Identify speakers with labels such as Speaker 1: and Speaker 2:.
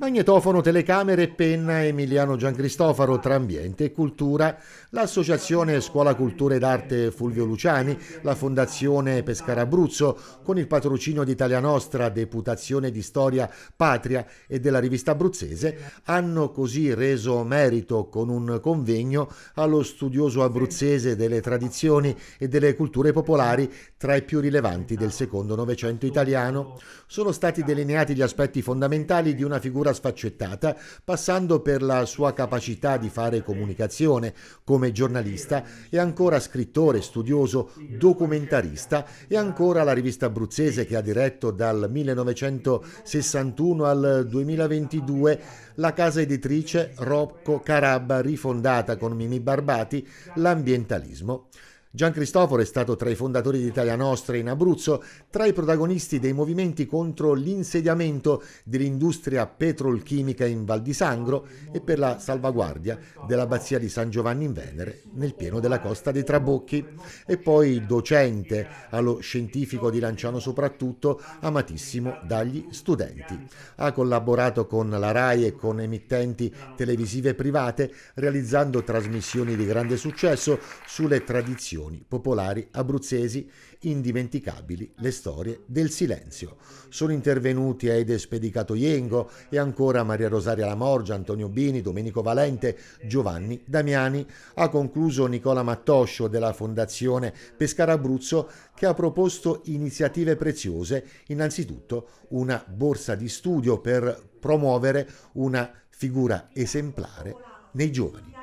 Speaker 1: Magnetofono, telecamere e penna Emiliano Giancristofaro tra ambiente e cultura, l'associazione Scuola Cultura ed Arte Fulvio Luciani, la Fondazione Pescara Abruzzo, con il patrocinio di Italia Nostra, Deputazione di Storia Patria e della rivista abruzzese, hanno così reso merito con un convegno allo studioso abruzzese delle tradizioni e delle culture popolari tra i più rilevanti del secondo Novecento italiano. Sono stati delineati gli aspetti fondamentali fondamentali di una figura sfaccettata, passando per la sua capacità di fare comunicazione come giornalista e ancora scrittore, studioso, documentarista e ancora la rivista abruzzese che ha diretto dal 1961 al 2022 la casa editrice Rocco Carabba rifondata con Mimi Barbati, l'ambientalismo. Gian Cristoforo è stato tra i fondatori di Italia Nostra in Abruzzo, tra i protagonisti dei movimenti contro l'insediamento dell'industria petrolchimica in Val di Sangro e per la salvaguardia dell'abbazia di San Giovanni in Venere nel pieno della costa dei Trabocchi e poi docente allo scientifico di Lanciano soprattutto, amatissimo dagli studenti. Ha collaborato con la RAI e con emittenti televisive private realizzando trasmissioni di grande successo sulle tradizioni canzoni popolari abruzzesi indimenticabili, le storie del silenzio. Sono intervenuti Aide Spedicato Iengo e ancora Maria Rosaria Lamorgia, Antonio Bini, Domenico Valente, Giovanni Damiani. Ha concluso Nicola Mattoscio della Fondazione Pescara Abruzzo che ha proposto iniziative preziose, innanzitutto una borsa di studio per promuovere una figura esemplare nei giovani.